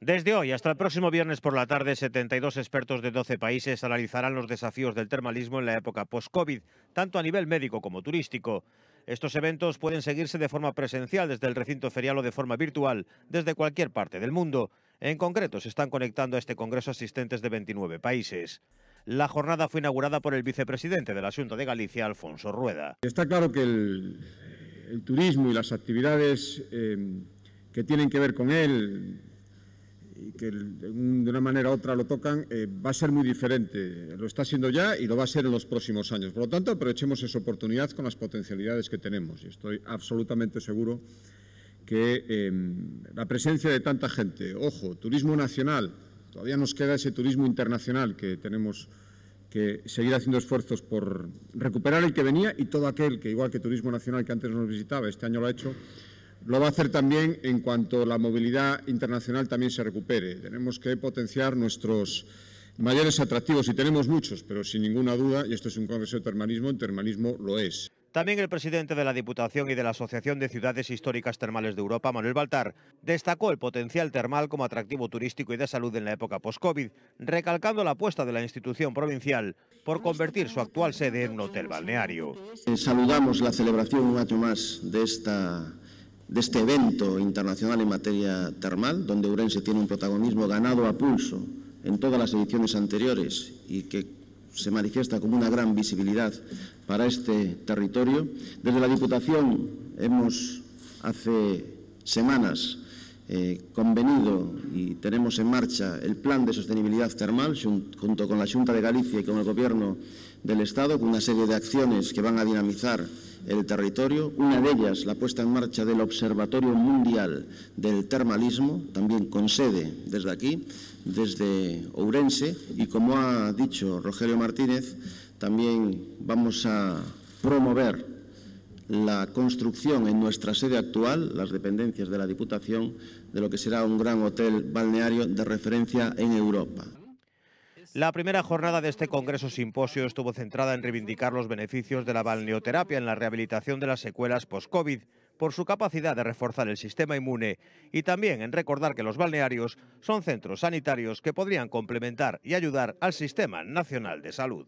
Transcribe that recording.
Desde hoy hasta el próximo viernes por la tarde, 72 expertos de 12 países analizarán los desafíos del termalismo en la época post-COVID, tanto a nivel médico como turístico. Estos eventos pueden seguirse de forma presencial desde el recinto ferial o de forma virtual, desde cualquier parte del mundo. En concreto, se están conectando a este congreso asistentes de 29 países. La jornada fue inaugurada por el vicepresidente del asunto de Galicia, Alfonso Rueda. Está claro que el, turismo y las actividades eh, que tienen que ver con él, y que de una manera u otra lo tocan, eh, va a ser muy diferente. Lo está siendo ya y lo va a ser en los próximos años. Por lo tanto, aprovechemos esa oportunidad con las potencialidades que tenemos. Y estoy absolutamente seguro que em, la presencia de tanta gente, ojo, turismo nacional, todavía nos queda ese turismo internacional que tenemos que seguir haciendo esfuerzos por recuperar el que venía y todo aquel que, igual que Turismo Nacional, que antes nos visitaba, este año lo ha hecho, lo va a hacer también en cuanto la movilidad internacional también se recupere. Tenemos que potenciar nuestros mayores atractivos y tenemos muchos, pero sin ninguna duda, y esto es un congreso de termalismo, el termalismo lo es. También el presidente de la Diputación y de la Asociación de Ciudades Históricas Termales de Europa, Manuel Baltar, destacó el potencial termal como atractivo turístico y de salud en la época post-COVID, recalcando la apuesta de la institución provincial por convertir su actual sede en un hotel balneario. Saludamos la celebración un año más de esta de este evento internacional en materia termal, donde Urense tiene un protagonismo ganado a pulso en todas las ediciones anteriores y que se manifiesta como una gran visibilidad para este territorio. Desde la Diputación hemos hace semanas eh, convenido y tenemos en marcha el plan de sostenibilidad termal junto con la Junta de Galicia y con el Gobierno del Estado, con una serie de acciones que van a dinamizar el territorio. Una de ellas, la puesta en marcha del Observatorio Mundial del Termalismo, también con sede desde aquí, desde Ourense. Y como ha dicho Rogelio Martínez, también vamos a promover la construcción en nuestra sede actual, las dependencias de la Diputación, de lo que será un gran hotel balneario de referencia en Europa. La primera jornada de este Congreso Simposio estuvo centrada en reivindicar los beneficios de la balneoterapia en la rehabilitación de las secuelas post-COVID por su capacidad de reforzar el sistema inmune y también en recordar que los balnearios son centros sanitarios que podrían complementar y ayudar al Sistema Nacional de Salud.